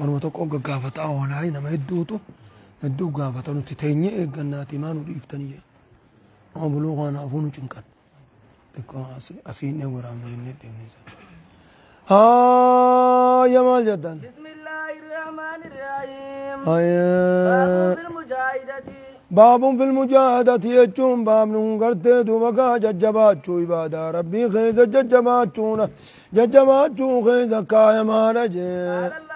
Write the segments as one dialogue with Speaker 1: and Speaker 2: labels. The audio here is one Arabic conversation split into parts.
Speaker 1: ورما تقول قافة أوانا هاي نما يدوتو يدو قافة أنو تتيني إغنى تيمانو ريفتانية ما بلوغ أنا أفونو چنكان تقول أسي أسي نيو رامنا ينة ديونيزا آه يا مال جدن بسم الله الرحمن الرحيم آه يا في المجاهدة يجون بابنون قرتي دو بقى ججباتشو عبادة ربي خيزة ججباتشونا ججباتشو خيزة قائمة رجي قال الله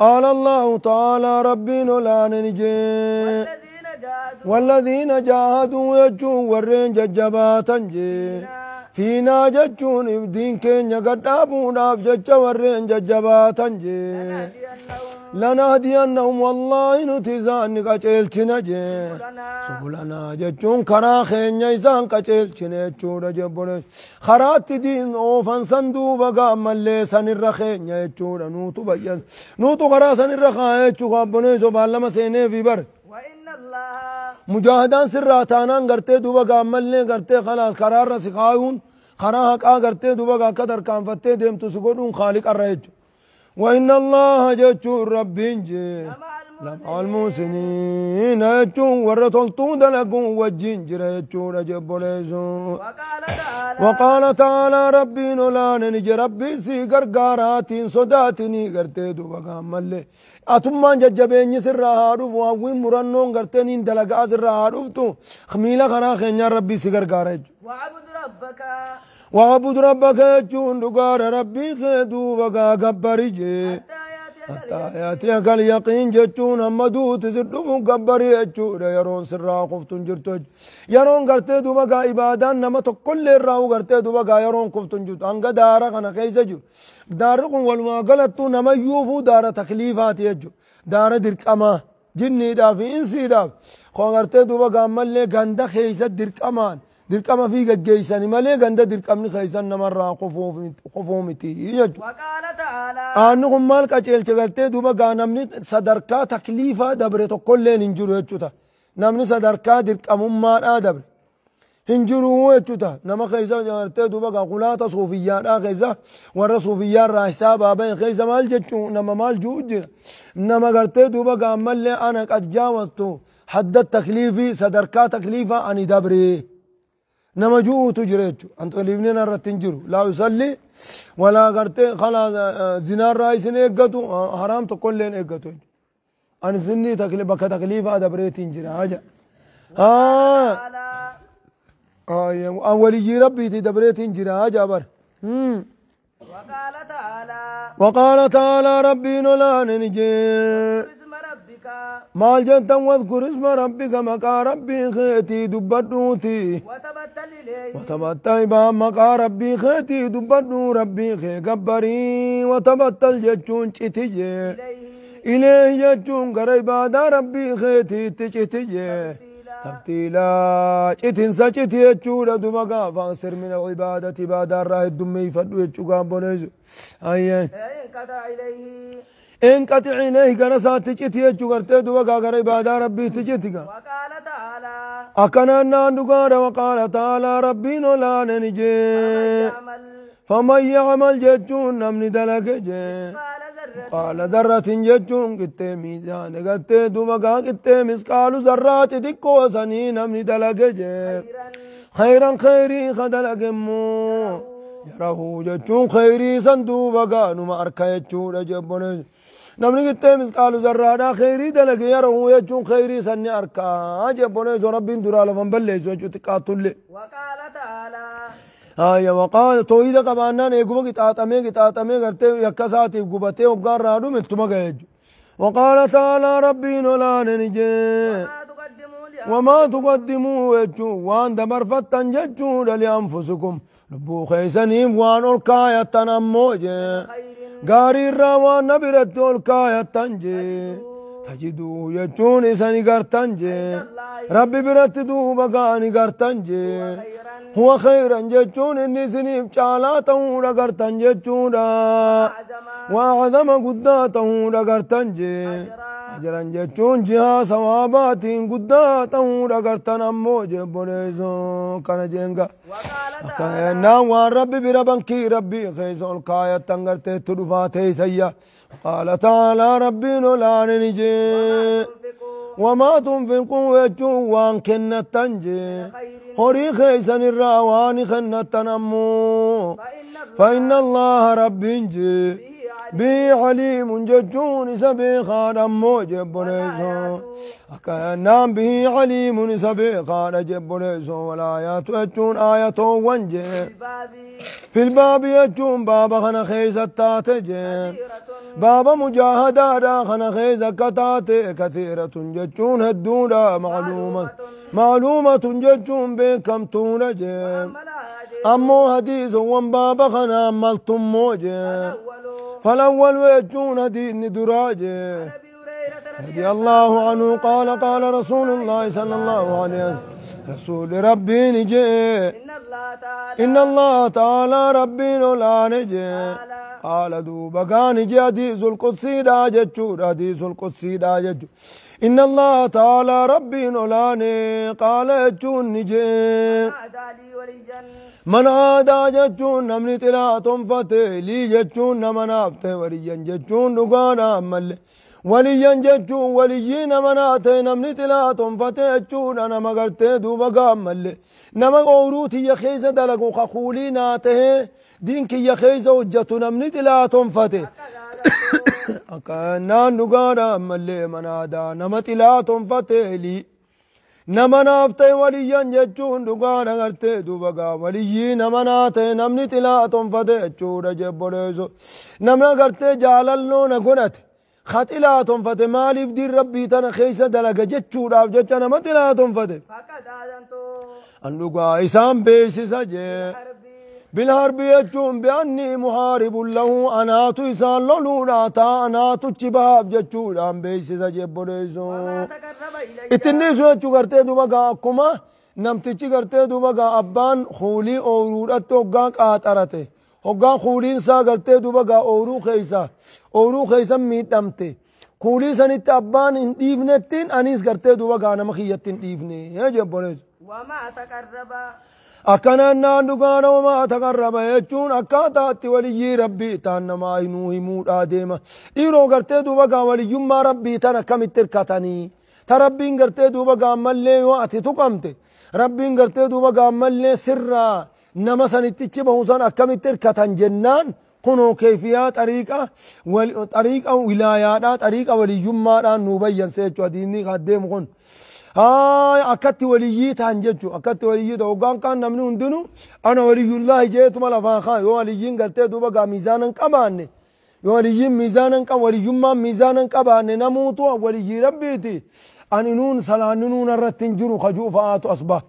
Speaker 1: قال الله تعالى ربنا لا ننجي والذين جاهدوا يجون ورين ججبا تنجي فينا ججون ابدين كين يقدابون افجج ورين ججبا تنجي لنهدينهم والله نتي زاني قچلچن سبلنا جچون كرا خين يسان قچلچن چورا جبر خرات دين اوفن سندو بغا مل سن رخين چورا نوتو بيان نوتو غرا سن رخا چوغا بنو زبال ما سينه في بر وان الله مجاهدان سراتانان غرتي دوبا غاملني غرتي خلاص قرار رسقاون خرا حقا غرتي دوبا غا قدر كان فتي ديمتو سغدون خالق الرجل وإن الله جتو ربين جي لمع المحسنين يتو ورطل طود لكم والجنجر يتو رجب ليزو وقال تعالى ربي نولان نجي ربي سي غرغاراتين صداتني غرتيدو وقام ملي أتمان ججبين سر هاروف وأوين مرنون غرتنين دلقاز الرهاروف تو خميلة خنا خينيا ربي سي وعبد ربك واعبد ربك جون دغار ربي خدوبك كبرجي حتى ياتيك اليقين جتون اما دوت زدوم كبري جود يرون سرا قفتون جرتج يرون غرتي دوبك عبادان نما تكل راو غرتي دوبك يرون قفتون جوت انغ دار انا كيزجو داركم والما غلطو نما يوفو دار تكليفات يجو دار درقما جني دافي انسي داف خو غرتي دوبك امله غنده خيزت درقمان دركما في جيساني مالي غندا دركمني خيسان نمر قفوف قفوف متي يج وقال تعالى ان مال كچيل چغلت دوبا غانمني صدركا تكليفا دبرت كل لنجرو يچوتا نمني صدركا دركم ما دا دبر هنجرو يچوتا نما خيسا جارت دوبا غولات صوفيا دا خيسا ور صوفيا را حساب ابا خيسا مال جچو نما مال جوج نما غرت دوبا غامل انا قد جاوزتو حد التكليفي صدركا تكليفا اني دبري نما جو تجريتو انت ليفنا رتنجرو لا يصلي ولا غرت خلا آه، زنا رايس نيغتو آه، حرام تو كل نيغتو ان زني تكلي بك تكليف هذا بريتنجرا اجا ها آه. اي اولي ربي تي دبريتنجرا اجا بر هم وقال تعالى وقال تعالى ربي نولان نجي مال جنت واذكر اسم ربك مكا ربي خيتي دبدوتي وتبتل إليه مكا ربي خيتي دبدو ربي خي قبري وتبتل جتون چتي إليه جتون قريبا دا ربي خيتي تشتي تبتيلا چتن سا چتي چودا دمكا فانسر من العبادة بادا راه الدمي فدو يتشو قام بونيزو أيه أيه إليه إن إليه كان ساتجت يجغرت دوبا غاغر عبادة ربي تجتك وقال تعالى أكنا ناندقار وقال تعالى ربي نولا نجي فمن يعمل جتون نمن دلق جي قال ذرة جتون قت ميزان قت دوبا غا قت مسقال ذرات دكو سنين نمن دلق جي خيرا خيري خدلق مو يراه جتون خيري صندوبا غانو ما أركا جتون نمني قتيمس قالوا زرادا خيري دلك يروه يجون خيري سني أركا جبوني زربين درالا فنبلي زوجو تقاتل لي وقال تعالى آية وقال تويدا قبانا نيقوم قتاتمي قتاتمي قرتي يكساتي قبتي وقال رادو منتما قيجو وقال تعالى ربين ولا ننجي وما تقدموا وجو وان دمر فتن ججو لأنفسكم لبو خيسنين وان القاية تنمو جي gaarii irraa waan na biratti ol kaayattan jee tajiduu jechuun isani gartan jee rabbi biratti duuba ga'ani gartan jee هو خيرا جتون النسني بشالاته رقرتن جتونا وأعظم قداته رقرتن جي أجرا جتون جها سوابات قداته رقرتن أمو جبونيزو كان جنغا أكينا والرب بربن كي ربي خيزو الكاية تنغرته تدفاته سيا قال تعالى ربي نولان نجي وما تنفقوا يجوا وان كنتن جي أريخ إيسان الرعوان خنة تنمو فإن الله رب جي بي عليم ججون سبيخا دمو جب ريسو نام بي عليم سبيخا جب ريسو والآيات أجون آيات ونجي في الباب يجون بابا خنا خيزة تاتج بابا مجاهدا را خنا خيزة كتاتي كثيرة ججون هدونا معلومة معلومة ججون بكم تونج أمو هديز ومبابا خنا مالتم موج فالأول ويجون هدين دراج رضي الله عنه قال قال رسول الله صلى الله عليه وسلم رسول ربي نجي إن الله تعالى ربي لا نجي قال دوبا كان نجي حديث القدسي داجتشو جتشور القدسي داجتشو إن الله تعالى ربي نولاني قال أجون نجي من عادا جتون نمني تلا تنفتي لي جتون نمنافتي وليا جتون نقانا ملي وليا جتون وليي نمناتي نمني تلا تنفتي جتون أنا مغرتي دوبا قام ملي نما قوروتي يخيزة دلقو خخولي ناته دينك يخيزة وجتون نمني تلا تنفتي Akkaannaan dhugaadhaan mallee manaadaa nama xilaa tonfateeli. Nama naaf ta'e waliyyan jechuun dhugaadha gartee duuba gaa waliyyii nama naa ta'e namni xilaa tonfate jechuudha jebboleeso. Namna gartee jaalalloo na godhate. Ka xilaa tonfate maaliif diin rabbii tana keessa dalaga jechuudhaaf jecha nama xilaa tonfate. An dhugaa isaan beeksisa jee. bilharbiyachuun be'anni muhaaribun lahu anaatu isaan loluudha taa anaatuchi bahaaf jechuudhaan beeksisa jebboleessu ittinniisu jechuu gartee duba gaa akkuma namtichi gartee duba gaa abbaan huulii ooruudhatti hoggaa qaaxarate hoggaa huuliinsaa gartee duba gaa ooruu keeysa ooruu keeysan miidhamte kuulii sanitti abbaan hin dhiifnettiin anis gartee duba gaa nama kiyyatti hin dhiifne jebboleessu akkanannaan dhugaana homaa taqarraba jechuun akkaataatti waliyyii rabbii taan namaa inuu himuudhaa deema dhiiroo gartee duuba gaa waliyyummaa rabbii tan akkamitti hirkatanii ta rabbiin gartee duuba gaammallee yoo ati tuqamte rabbiin gartee duuba gaammallee sirraa nama sanittichi bahu san akkamitti hirkatan jennaan kunoo keefiyaa xariiqa wilaayaadhaa xariiqa waliyyummaadhaan nuu bayyanse jechuu adiinii kan deemu kun akkatti waliyyi ta'an jechu akkatti waliyyi ta'u hoggaan kaan namni hundinuu ana waliyullaa jeetuma lafaan kaan yoo waliyyiin galtee duuba gaa miizaana hin qabaanne yoo waliyyiin miizaana hin qabu waliyyummaan miizaana hin qabaanne namuutu waliyyii rabbiiti aninuun salaanunuun irratti hin jiru kajuu fa'aatu asbaa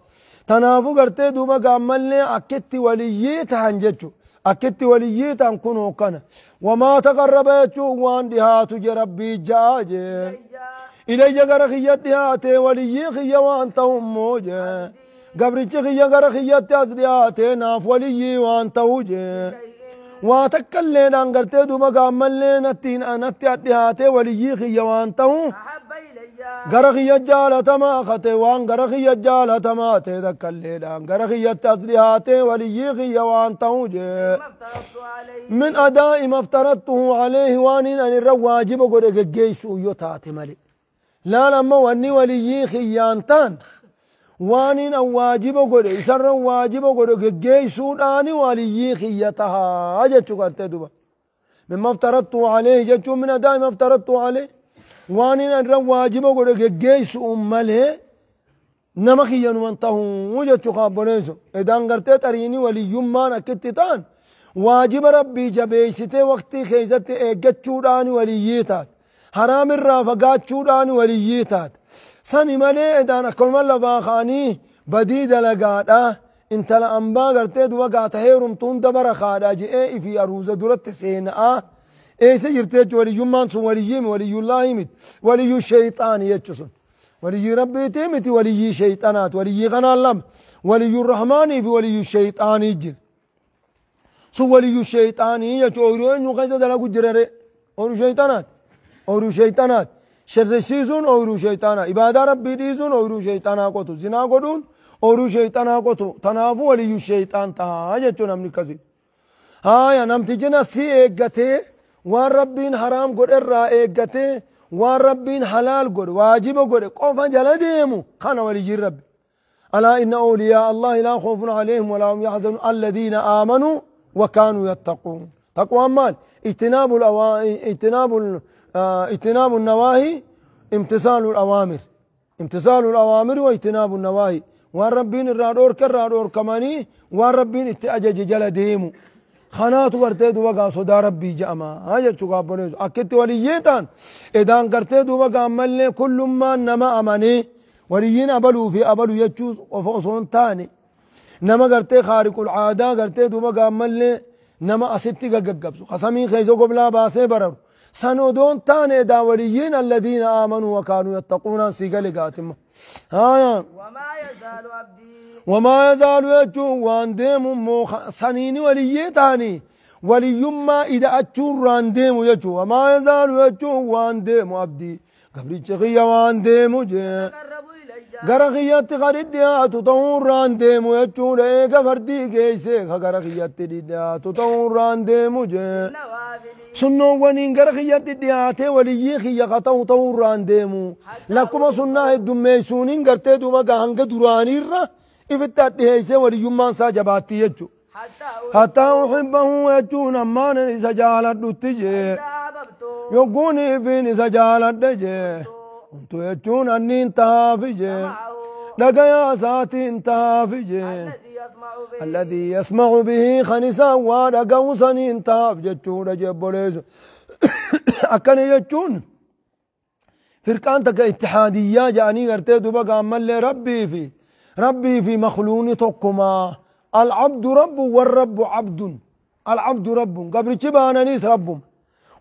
Speaker 1: tanaafu gartee duuba gaammallee akkitti waliyyii ta'an jechu akkitti waliyyii ta'an kun hokkana wamaa taqarraba jechuun waan dhihaatu je rabbii ja'a jee إلي غر خيّة دياتي ولي خيّة وانت أموجة قبرج خيّة غر خيّة أزلياتي ناف ولي وانتا وجه واتك اللين أنقرت دوما قام اللين التين أنت أدياتي ولي خيّة وانت غر خيّة جالة ما خطي وان غر خيّة جالة ما تذك اللين غر خيّة أزلياتي ولي خيّة وانتا وجه من أداء مفترضته عليه وان أن الرواجب قد جيسو يتاتي ملي لا لما واني وليي خيانتان وانين او واجب غده اسر واجب غده گگی سودان وليي خيتها اجت قرت دوبا مما افترضت عليه جت من دائما افترضت عليه وانين ان واجب غده گگی سو امله نما خيان وانته وجت قابلنس ادان غرت تريني وليما نكتتان واجب ربي جبيسته وقتي خيزت اگچودان وليي تات haraam irraa fagaachuudhaan waliyyii taate sani malee edaan akkanuma lafaa kaanii badii dalagaadha intala ambaa gartee duba gaata heerumtuun dabara kaadha je'ee ifi aruuza duratti seena'a eessa jirtee jechuun waliyyummaan sun waliyyii mi waliyyullaahi miti waliyyuu sheeyxaani jechu sun waliyyii rabbiitii miti waliyyii sheeyxanaati waliyyii kanaan lama waliyyuu rahmaanii fi waliyyuu sheeyxaanii jira sun waliyyuu sheeyxaanii jechuun ooyiruu eenyu keessa dalagu jirare ooyiruu sheeyxanaati أورو شيطانات شرسيزون أورو شيطانا إبادة ربي ديزون أورو شيطانا قوتو زنا قدون أورو شيطانا قوتو تنافو ولي الشيطان تها جتو نمني كذي هايا نمتي جنا سي إيقاتي وان ربين حرام قد إرى إيقاتي وان ربين حلال قد واجب قد قوفا جلا ديمو خانا ولي جير ربي ألا إن أولياء الله لا خوف عليهم ولا هم يحزنون الذين آمنوا وكانوا يتقون تقوى مال اجتناب الأوا... اجتناب آه، اجتناب النواهي امتثال الأوامر امتثال الأوامر واجتناب النواهي وان ربين الرادور كرادور كماني وان ربين اتأجج جل ديمو خنات ورتي دوبا صدا ربي جاما هاجا تشوغابوني اكيت وليتان ادان دو دوبا غامل كل ما نما اماني وليين ابلو في ابلو يتشوز وفوسون تاني نما كرتي خارق العاده دو دوبا غامل نما اسيتي غغبسو قسمي خيزو قبلا باسي برر سنودون تاني داوريين الذين آمنوا وكانوا يتقون سيقل قاتم آية وما يزال عبدي وما يزال يجون وان ديم سنين ولي تاني ولي ما إذا أجون ران ديم يجو وما يزال يجون وان ديم عبدي قبل جغية وان ديم جي gara غريد يا تطور ران deemu يجو لأيك فردي كيسي ka غريد يا تطور ران deemu جي sunnoowwaniin gara kiyya dhidhiyaatee waliyyii kiyya kata'u ta'uu irraan deemu lakkuma sunnaa heddummeeysuuniin gartee duuba hanga duraaniirra ifitti adhiheeysee waliyyummaan isaa jabaatti jechu hattaa uhibbahu jechuun ammaan isa jaaladhutti jee yogguuniifiin isa jaaladhe jee untu jechuun anniin tahaafijee dhagayaa isaatiin tahaafijee الذي يسمع به خنسا وارا قوسا انتهى جتشون جبوليس أكن جتون فرقان تك اتحادية جاني قرتي دوبا قام ربي في ربي في مخلوني تقما العبد رب والرب عبد العبد رب قبر نيس رب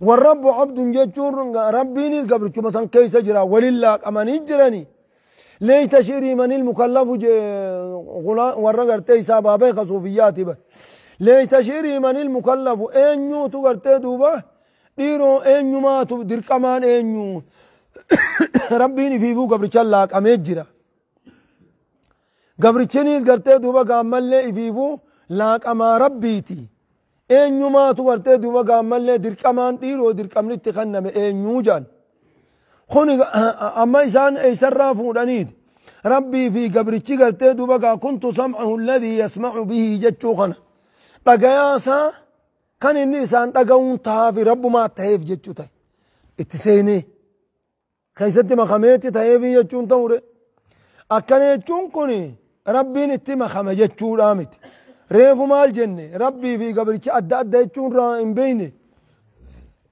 Speaker 1: والرب عبد جتشون ربي نيس قبر مثلا كيس جرا ولله أماني جراني لي تشيري من المكلف ورغر تي سابابي خصوفياتي با لي تشيري من المكلف اين يو تغر تي دوبا ديرو اين يو ما تدير كمان اين يو ربيني في فوق قبر شلا كمجرا قبر تشينيز غر دوبا قامل لي في فوق لا كما ربيتي اين يو ما تغر دوبا قامل لي دير كمان ديرو دير كمان اتخنم اين يو جان خونك آه، أما إنسان إيسر رافو دانيد ربي في قبر تيجي تيدو بقى كنت سمعه الذي يسمع به جتشوخنا لقياسا كان النسان لقون تافي رب ما تهيف جتشو تاي اتسيني خيستي ما خميتي تهيفي جتشون تاوري أكاني تشونكوني ربي نتي ما خمي جتشو رامت ريفو مال جنة ربي في قبر تيجي أدى أدى جتشون رائم بيني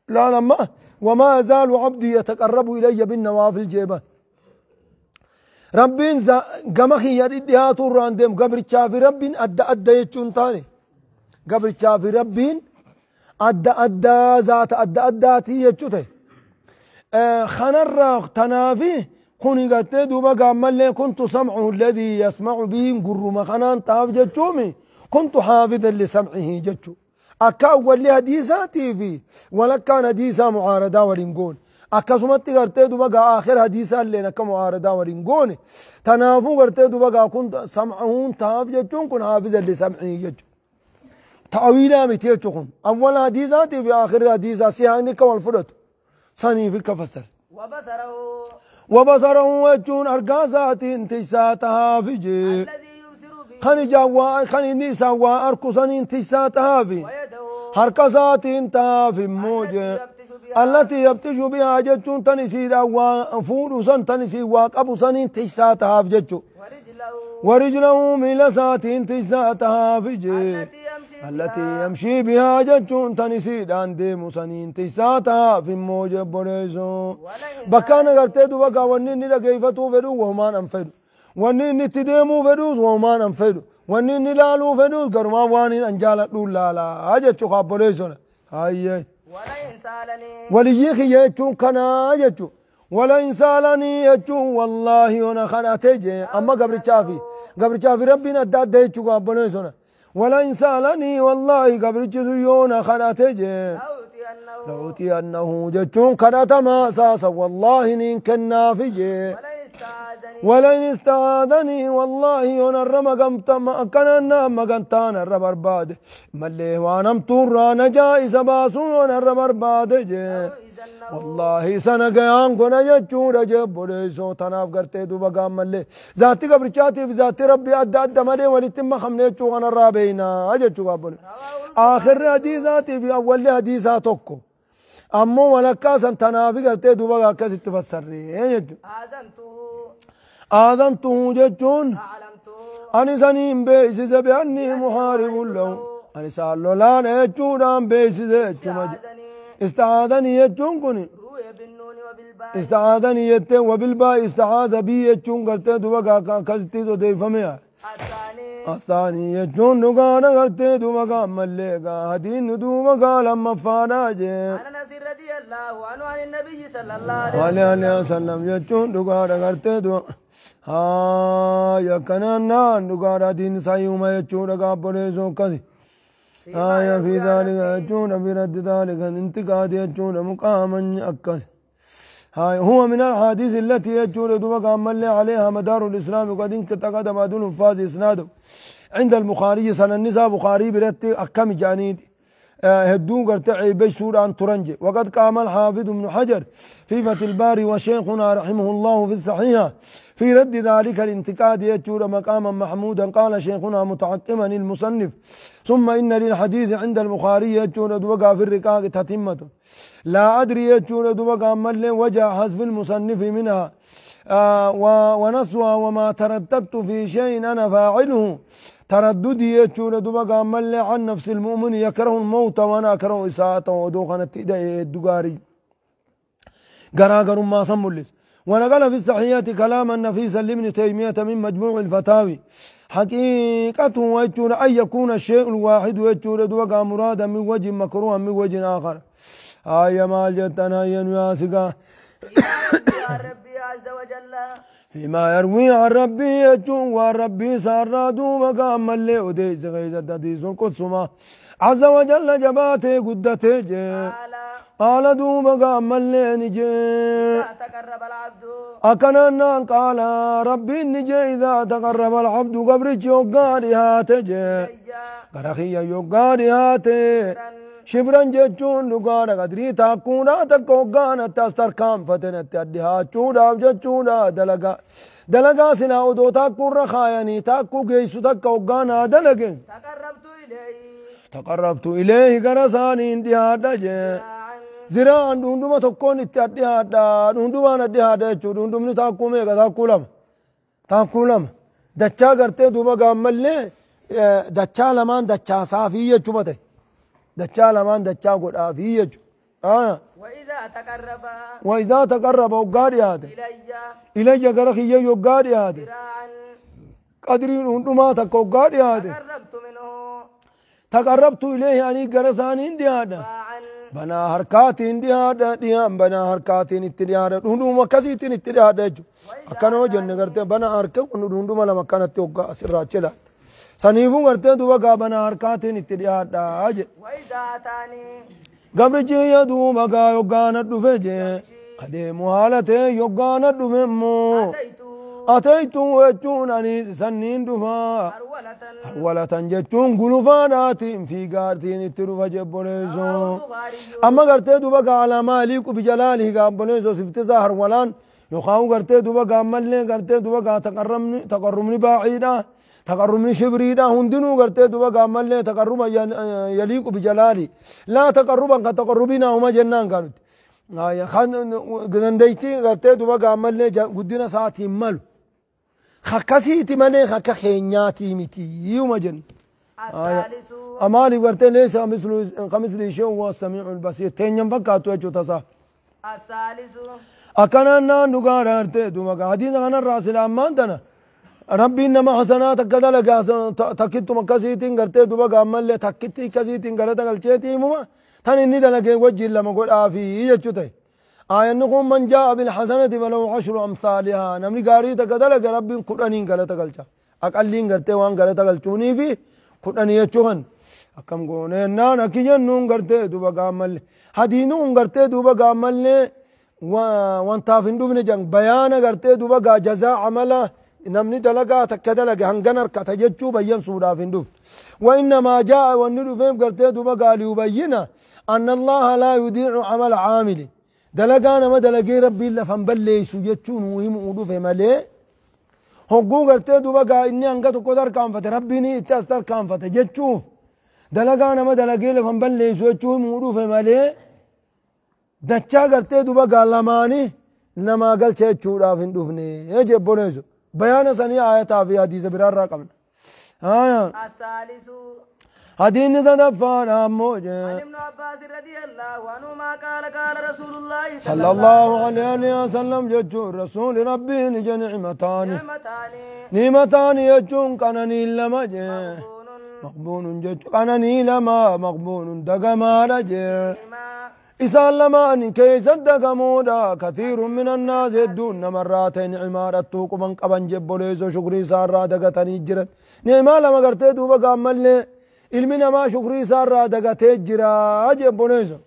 Speaker 1: لا لما وما زال عبدي يتقرب إلي بالنوافل جيبا ربين زا يا توران ديم قبر الشافي ربين أدى أدى يتشون تاني قبر الشافي ربين أدى أدى ذات أدى أدى تي أه، خنر تنافي كوني قلت بقى قامل كنت سمعه الذي يسمع به قرما خنان تاف جتشومي كنت حافظا لسمعه جتشو akka awwalli hadiisaatii fi walakkaan hadiisaa mucaaradaa waliin goone akkasumatti gartee duba gaa aakhira hadiisaa illeen akka mucaaradaa waliin goone tanaafuu gartee duba gaa kun sam'uun taaf jechuun kun haafiza illee sam'ii jechuudha. ta'awiilaa miti jechuun kun awwala hadiisaatii fi aakhirri hadiisaa si haani akka wal fudhatu saniif akka fassare. وبصره وجون أرقازات انتساتها في جيب خني جوا خني نيسا واركسن انتساتها في حركزات انت في الموج التي يبتش بها جتش تنسي روا فورسا تنسي وقبسا تساتها في جتش ورجله ملسات تساتها في جتش التي يمشي بها جتش تنسي دان دي مسنين تساتها في الموج بريزو بكان غرتي دوبكا ونيني لكيفتو فدو وما نمفدو ونيني تديمو فدو وما نمفدو wanni inni laaluu fedhuus garumaan waan an jaaladhuun laalaa jechuu kaabboleessona hayyee waliyyii kiyya jechuun kanaa jechuu wala in saalanii jechuun wallaahi ona kadhatee jee amma gabrichaafi gabrichaafi rabbiin adda adda jechuu kaabboleessona wala in saalanii wallaahi gabrichi sun yoona kadhatee jee لأوتي أنه جتون كرتما أساسا والله نين كنافي جي ولئن استعاذني والله انا الرمقم تما كننا الرب الربرباد ملي وانم تورا نجا سباسو انا الرب جي والله سنا غيان كنا يچورا جبل سو تناف کرتے دو بغا ملي ذاتي قبر قبرچاتي ذاتي ربي اد اد مدي ولتم خمنه رابينا الرابينا اجچوغا بول اخر حديثاتي في اول حديثاتكم امو ولكاسن تنافي کرتے دو بغا كاس تفسر ري هذا انتو آذنته جتون أني سنين بيسس بأني محارب له أني سألو لان يجودان بيسس يجمج استعاذني يجون كني استعاذني يتي وبالباء استعاذ بي يجون قرتي دوغا كستي تو ديفمي الثاني يجون نغانا قرتي دوغا مليغا هدين دوغا لما فانا جي رضي الله عنه عن النبي صلى الله عليه وسلم يجون نغانا قرتي دوغا هاي كنانا نقارا دين سايوما يتشورا قابل سوكسي هاي في ذلك يتشورا برد ذلك انتقاد يتشورا مقاما أكسي هاي هو من الحديث التي يتشورا دوبك عمل عليها مدار الإسلام وقد انكتقد ما دون فاز إسناده عند البخاري سنة النساء بخاري برد أكام جانيتي هدون قرت عيبي سوران ترنجي وقد قام الحافظ ابن حجر في فت الباري وشيخنا رحمه الله في الصحيحة في رد ذلك الانتقاد يجور مقاما محمودا قال شيخنا متعقما المصنف ثم إن للحديث عند البخاري يجور دوقا في الرقاق تتمة لا أدري يجور دوقا من وجه حذف المصنف منها آه ونسوى وما ترددت في شيء أنا فاعله ترددي يجون دوبا قامل عن نفس المؤمن يكره الموت وانا اكره اساءته ودوخنا تدعي الدقاري قرا قرا ما سملس ونقل في الصحية كلاما نفيسا لابن تيمية من مجموع الفتاوي حقيقة ويجون أن يكون الشيء الواحد ويجون دوقع مرادا من وجه مكروها من وجه آخر آية ما جتنا ينواسقا فيما يروي عن ربي يجون وربي سرادو مقام اللي أديس غيزة دديس ما عز وجل جباتي قدته جي قال دو مقام اللي نجي تقرب العبد أكنا قال ربي نجي إذا تقرب العبد قبرج يوقاري جي قرخي يوقاري هاتي shibran jechuun dhugaadha qadirii taakkuudha takka hoggaana taastarkaan fatanatti addi haachuudhaaf jechuudha dalagaa dalagaa sinaa odoo taakkuurra kaayanii taakkuu geessu takka hoggaanaa dalage taqarrabtu ileehi gara isaaniin dhiyaadha jee ziraan dhunduma tokkoon itti adhihaadha dhundumaan adhihaadha jechuu dhundumni taakkuu meeqa taakkuu lama taakkuu lama dachaa gartee duuba gaammallee dachaa lamaan dachaasaafii jechuma ta'e dachaa lamaan dachaa godhaafii jechu waidaa taqarraba hoggaa dhiyaate ilayya gara kiyya hoggaa dhiyaate qadriin hundhumaa takka hoggaa dhiyaate taqarrabtu ilayhi anii gara isaaniin dhiyaadha banaa harkaatiin dhiyaadha dhiyaan banaa harkaatiin itti dhiyaadha dhundhuma akkasiitiin itti dhiyaadha jechu akkana hojenne gartee banaa harka kun dhundhuma lama akkanatti hoggaa asirraa chilaa سنيفون غرتي دوبا غابنا أركاتي نتريا دا أجي ويدا تاني غابري جي يدوبا غا يوغانا دوفي جي قدي موالا تي يوغانا دوفي مو أتيتو ويتون أني سنين دوفا أرولا تنجتون غلوفا داتي في غارتي نتروفا جبوليزو أما غرتي دوبا غالا ماليكو بجلاله غابوليزو سفتزا هرولان يقام قرتي دوبا قامل لي قرتي دوبا قا تقرمني تقرمني باعيدا تقرمني شبريدا هندنو قرتي دوبا قامل لي تقرم يليق بجلالي لا تقربا قد تقربنا هما جنان قالت آية، خان غنديتي قرتي دوبا قامل لي قدنا ساعتي ملو خكسيتي ملي خك خينياتي متي يوما جن آية، الثالث أمالي قرتي ليس مثل كمثل شيء هو السميع البصير تين ينفكاتو يجو تسا الثالث أكنا نان نقار أرتي دوما قاعدين أنا الراس الأمان دنا ربي إنما حسنات كذا تكيد تكتو مكسيتين قرتي دوما قامل لي قال شيء تي موما ثاني تاني إني دلقى وجه ما قول آفي يجتوتي آية نقوم من جاء بالحسنة فلو عشر أمثالها نمني قاري تكذا لقى ربي كرانين قال شيء أقلين قرتي وان قال توني في كراني يجوهن أكم قونه نان أكي جنون قرتي دوما قامل نون قرتي دوما قامل لي wantaaf hin dhufne jan bayaana gartee duba gaa jazaa amala namni dalagaa takka dalaga hangan harkata jechuu bayyan suudhaaf hin dhufne wainnamaa jaa'a wanni dhufeef gartee duba gaa liyubayyina anna allaha laa yudiicu amala caamili dalagaa nama dalagee rabbiin lafan balleeysu jechuun uu himuu dhufe malee hogguu gartee duba gaa inni hanga tokko tarkaanfate rabbiini itti as tarkaanfate jechuuf dalagaa nama dalagee lafan balleeysu jechuu himuu dhufe malee dachaa gartee duba gaalamaanii namaa galcha jechuudhaaf hin dhufne jee boneesu bayaana sanii aayataa fi hadiisa biraarraa qabna حديث تدفعنا عمو صلى الله عليه وسلم جج رسول ربي نج نعمتان نعمتان يجون قنني لما مقبون جج قنني لما مقبون دقما رجل إسالمان كي زدك مودا كثير من الناس يدون مراتين عمارة توقو من قبن جبوليزو شكري سارا دقتان يجرا نعمال ما قرتي دوبا قامل علمنا ما شكري سارا دقتان يجرا جبوليزو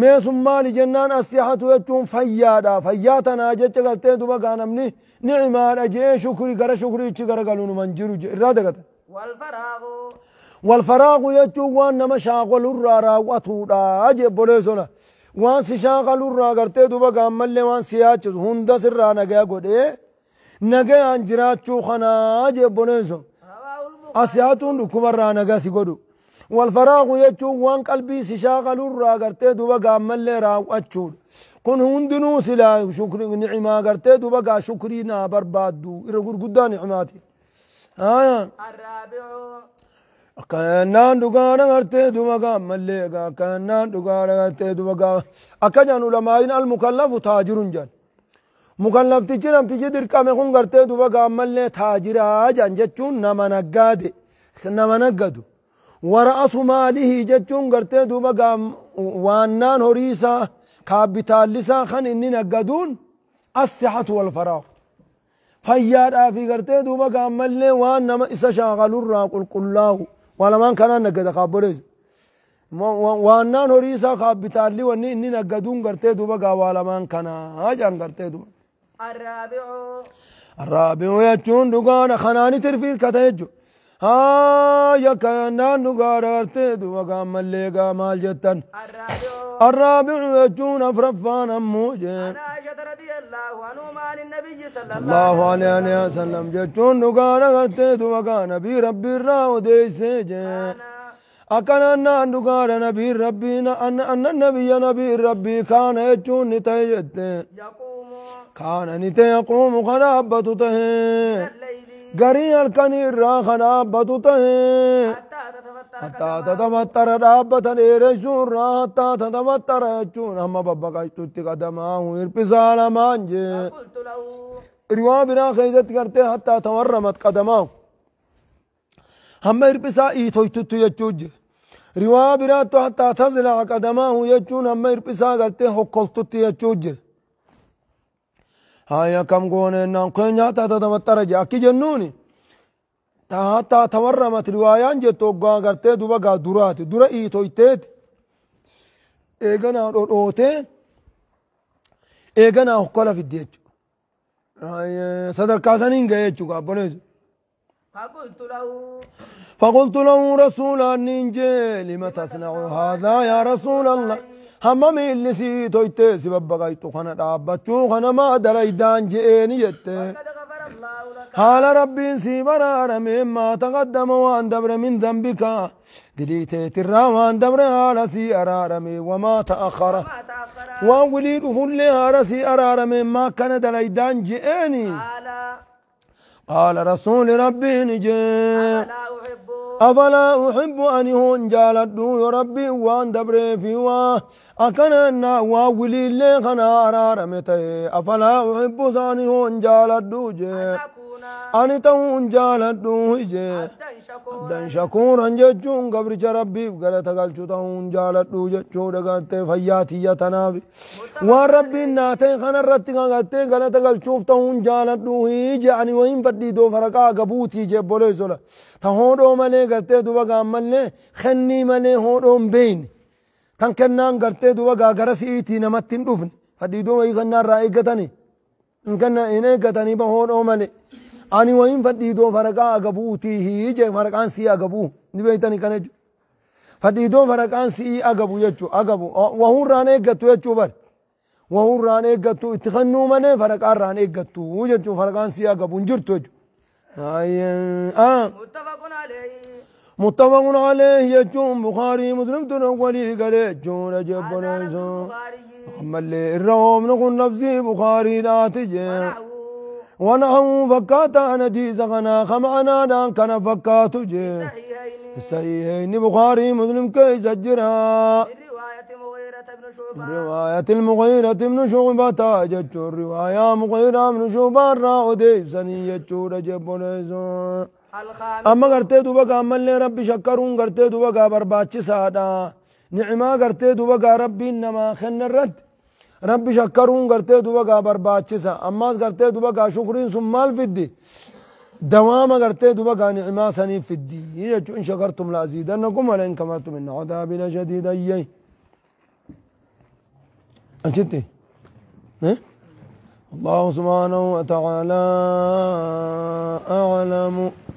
Speaker 1: ميسو مالي جنان السيحة يتون فيادا فياتنا جيتش قرتي دوبا قانم ني نعمال جي شكري قرى شكري اتش قرى قلون من جرو جرا دقتان والفراغو والفراغ يجو وان ما شاغل الرارا وطودا عجب بلزولا وان سشاغل الرارا قرتي دوبا قامل وان سياجز هندا سرا نگيا قد اي نگيا انجرات چوخنا عجب بلزولا اسياتون دو كبرا نگا سيقودو والفراغ يجو وان قلبي سشاغل الرارا قرتي دوبا قامل را وطود قن هندنو سلا شكر نعما قرتي دوبا قا شكرينا برباد دو ارغر قدان نعماتي آه. الرابع كنان دوغار غرتي دوغا مليغا كنان دوغار غرتي دوغا اكجان علماء المكلف تاجر جن مكلف تجر ام تجي دير كامي خون غرتي دوغا ملي تاجر اجان جچون نمن غادي خنمن غدو ورا اسما دي جچون غرتي دوغا وانان هريسا كابيتال لسا خن اني نغدون الصحه والفراغ فيا دافي غرتي دوغا ملي وان نم اسا شغل الرا قل قل الله walamaan kana naggada kaabbolesa waannaan horii isaa kaabbitaalli wanni inni naggaduun gartee duba gaa waalamaan kana jaan gartee duba arraabi'u jechuun dhugaadha kanaani tirfiirkata jechuudha يا يكنان غارت دوغا مليغا مال جتن الرابع يجون انا موجه الله الله عليه وسلم جتون نغارا غرت دوغا نبي ربي راو ديسيجه أكن أن نقار نبي ربنا أن أن النبي نبي ربي كان يجون نتيجته كان نتيقوم خرابة تهين غري الكني راخنا بدوته تا تا تا تر راب تني رشور را تا تا تا تر چون هم بابا کا توتی قدم او ارپسال مانج روا بنا خیزت کرتے حتا تورمت قدماو هم ارپسا ای توی تو یچوج روا بنا تو حتا تزلع قدماو یچون هم ارپسا کرتے حقلتو یچوج haya kam goone naan kee nyaata tata maxxaraja akki jennuuni hatta tawarra mati riwaayaan jettu oggaa gartee duba gaa duraati dura iitoyteeti eeganaa dhodhootee eeganaa hokkola fiddi jechu sadarkaa saniin gahe jechuudha abboleesu فقلت له رسول أني جئ لم تصنع هذا يا رسول الله همامي اللي سي تويت سبب بغاي تو خانا رابا چو خانا ما دلائي دان جئين يتت حال ربي سي برار مما تقدم وان دبر من ذنبك دلي تترى وان دبر آرسي أرار وما تأخر وان ولي رفل آرسي أرار مما كان دلائي دان جئين قال رسول ربي نجي أفلا أحب أن يهون يا ربي وان دبري فيوا أكننا وولي لي خنا أرارمتي أفلا أحب أن يهون جالد جي ani ta'uun jaaladhu ije abdan shakuuran jechuun gabricha rabbiif galata galchu ta'uun jaaladhu jechuu dhagattee fayyaa tiyya tanaaf waan rabbiin naatee kanarratti gagattee galata galchuuf ta'uun jaaladhu ije ani wayin fadhiitoo faraqaa gabuutii jee boleessola ta hoodhoo malee gartee duba gaammallee kennii malee hoodhoon beeyne tan kennaan gartee duba gaagara si'iitii namatti hin dhufne fadhiitoo wayii kennaa irraa eeggatanii hin kenna hin eeggatanii ba hoodhoo malee ani wayin fadhiidoo faraqaa agabuutihi je faraqaan sii agabuu ni beeytani kana jechu fadhiidoo faraqaan sii agabu jechu agabu wahurraan eeggattu jechuu bar wahurraan eeggattu itti kennuu malee faraqaarraan eeggattu jechuu faraqaan sii agabu hin jirtu jechu متفق عليه يجون بخاري مسلم تنولي قال يجون جبنا محمد لي الروم نقول نفسي بخاري لا تجي ونعم فكاتا أنا دي زغنا خمعنا دان كان فكات جي الصحيحين بخاري مسلم كي زجرا رواية المغيرة بن شعبة جتشو الرواية مغيرة بن شعبة راودي سنية جتشو رجب ليسون أما قرتي دوبا كامل ربي شكرون قرتي دو كابر باتشي سادا نعما قرتي دوبا ربي إنما خن رب شكرون غرتي دوبغا برباچسا اماز غرتي دوبغا شكرين سمال فيدي دوام غرتي دوبغا نعما سني فيدي إيه ان شكرتم لازيدنكم إن كمرتم ان عذابي لشديد اي انت الله سبحانه وتعالى اعلم